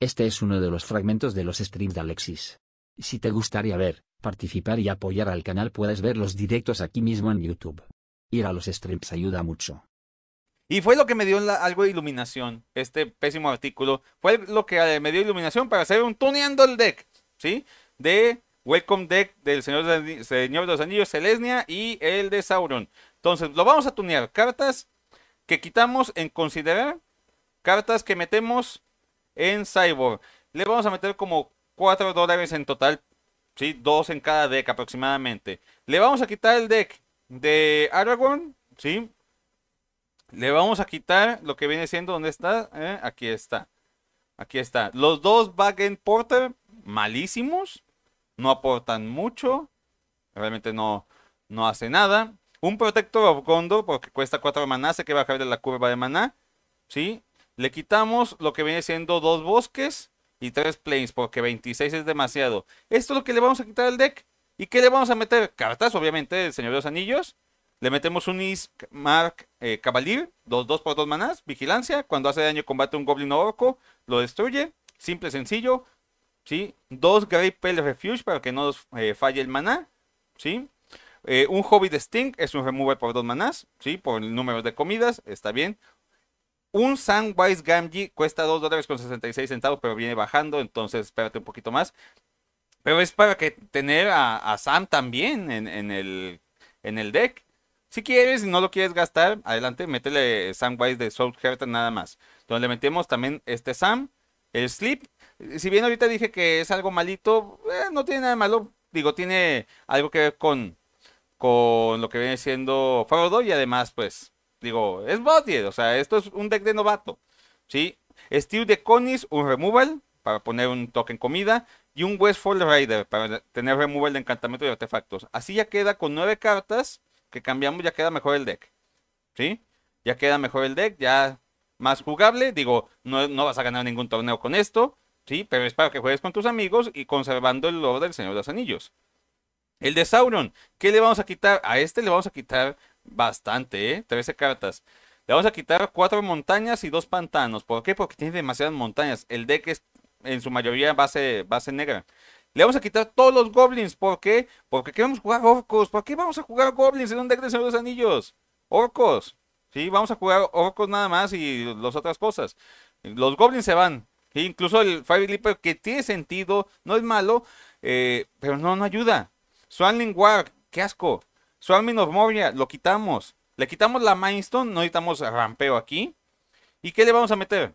Este es uno de los fragmentos de los streams de Alexis. Si te gustaría ver, participar y apoyar al canal puedes ver los directos aquí mismo en YouTube. Ir a los streams ayuda mucho. Y fue lo que me dio algo de iluminación, este pésimo artículo. Fue lo que eh, me dio iluminación para hacer un tuneando el deck, ¿sí? De Welcome Deck del Señor de, Señor los Anillos, Celesnia y el de Sauron. Entonces, lo vamos a tunear. Cartas que quitamos en considerar, cartas que metemos en Cyborg. Le vamos a meter como 4 dólares en total, ¿sí? 2 en cada deck aproximadamente. Le vamos a quitar el deck de Aragorn, ¿sí? Le vamos a quitar lo que viene siendo, ¿dónde está? Eh, aquí está. Aquí está. Los dos backend porter, malísimos. No aportan mucho. Realmente no, no hace nada. Un protector of Gondor, porque cuesta 4 maná, sé que va a caer de la curva de maná. ¿Sí? Le quitamos lo que viene siendo dos bosques y tres planes, porque 26 es demasiado. Esto es lo que le vamos a quitar al deck. ¿Y qué le vamos a meter? Cartas, obviamente, el Señor de los Anillos. Le metemos un Mark eh, Cavalier, 2 2 por 2 manás, vigilancia. Cuando hace daño combate un Goblin o Orco, lo destruye. Simple, sencillo. ¿Sí? Dos Grey Pell Refuge para que no eh, falle el maná. ¿Sí? Eh, un Hobbit Sting es un remover por 2 manás. ¿Sí? Por número de comidas, está bien. Un Samwise Gamji cuesta 2 dólares con 66 centavos, pero viene bajando, entonces espérate un poquito más. Pero es para que tener a, Sam también en, el, en el deck. Si quieres, y no lo quieres gastar, adelante, métele Samwise de Heart nada más. Entonces le metemos también este Sam, el Sleep. Si bien ahorita dije que es algo malito, eh, no tiene nada malo. Digo, tiene algo que ver con, con lo que viene siendo Frodo y además, pues, Digo, es Bodied. o sea, esto es un deck de novato. ¿Sí? Steel de Conis, un removal para poner un token comida. Y un Westfall rider para tener removal de encantamiento y artefactos. Así ya queda con nueve cartas que cambiamos, ya queda mejor el deck. ¿Sí? Ya queda mejor el deck, ya más jugable. Digo, no, no vas a ganar ningún torneo con esto. Sí, pero es para que juegues con tus amigos y conservando el lore del Señor de los Anillos. El de Sauron, ¿qué le vamos a quitar? A este le vamos a quitar bastante, ¿eh? 13 cartas. Le vamos a quitar cuatro montañas y dos pantanos. ¿Por qué? Porque tiene demasiadas montañas. El deck es en su mayoría base, base negra. Le vamos a quitar todos los goblins. ¿Por qué? Porque queremos jugar orcos. ¿Por qué vamos a jugar goblins en un deck de Señor de los Anillos? Orcos. Sí, vamos a jugar orcos nada más y las otras cosas. Los goblins se van. E incluso el Fire Leaper que tiene sentido, no es malo, eh, pero no, no ayuda. Swanling War, qué asco. Swarming of Moria, lo quitamos. Le quitamos la Mindstone, no necesitamos rampeo aquí. ¿Y qué le vamos a meter?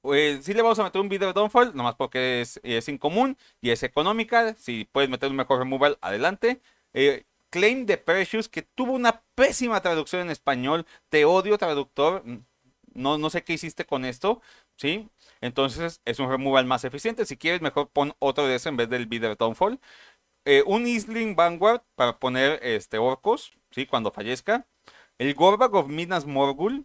Pues sí le vamos a meter un video downfall, nomás porque es, es incomún y es económica. Si puedes meter un mejor removal, adelante. Eh, Claim de Precious, que tuvo una pésima traducción en español. Te odio, traductor. No, no sé qué hiciste con esto, ¿sí? Entonces es un removal más eficiente. Si quieres, mejor pon otro de ese en vez del video downfall. Eh, un Isling Vanguard para poner este, orcos, ¿sí? Cuando fallezca. El of Minas Morgul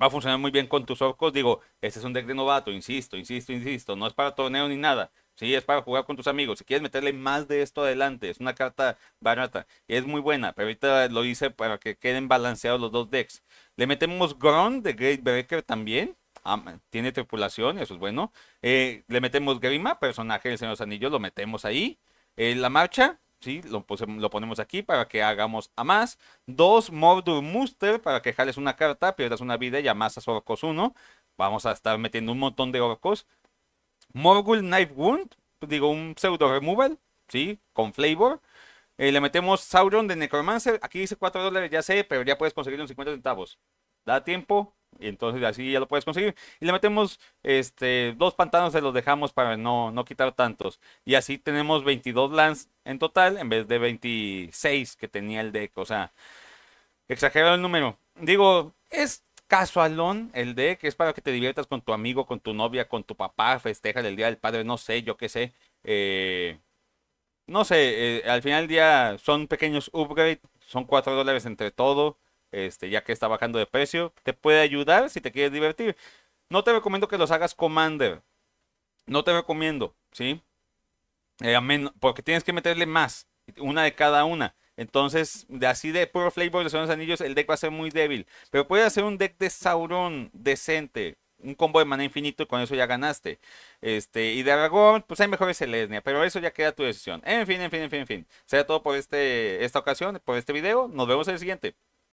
va a funcionar muy bien con tus orcos. Digo, este es un deck de novato, insisto, insisto, insisto. No es para torneo ni nada. Sí, es para jugar con tus amigos. Si quieres meterle más de esto adelante, es una carta barata. y Es muy buena, pero ahorita lo hice para que queden balanceados los dos decks. Le metemos Gron de Great Breaker también. Ah, tiene tripulación, eso es bueno. Eh, le metemos Grima, personaje del Señor de los Anillos, lo metemos ahí. Eh, la marcha, ¿sí? Lo, ponemos aquí para que hagamos a más. Dos, Mordur Muster, para que jales una carta, pierdas una vida y amasas orcos uno. Vamos a estar metiendo un montón de orcos. Morgul Knife Wound, digo, un pseudo removal, ¿sí? Con flavor. Eh, le metemos Sauron de Necromancer. Aquí dice 4 dólares, ya sé, pero ya puedes conseguir en 50 centavos. Da tiempo, entonces así ya lo puedes conseguir. Y le metemos este, dos pantanos, se los dejamos para no, no quitar tantos. Y así tenemos 22 lands en total en vez de 26 que tenía el deck. O sea, exagerado el número. Digo, es casualón el deck, es para que te diviertas con tu amigo, con tu novia, con tu papá, festeja el Día del Padre, no sé, yo qué sé. Eh, no sé, eh, al final del día son pequeños upgrades, son 4 dólares entre todo. Este, ya que está bajando de precio, te puede ayudar si te quieres divertir. No te recomiendo que los hagas Commander. No te recomiendo, ¿sí? Eh, porque tienes que meterle más, una de cada una. Entonces, de así de puro flavor de los anillos, el deck va a ser muy débil. Pero puedes hacer un deck de Sauron decente. Un combo de mana infinito y con eso ya ganaste. Este, y de Aragón, pues hay mejores Selesnia, pero eso ya queda tu decisión. En fin, en fin, en fin, en fin. Será todo por este, esta ocasión, por este video. Nos vemos en el siguiente.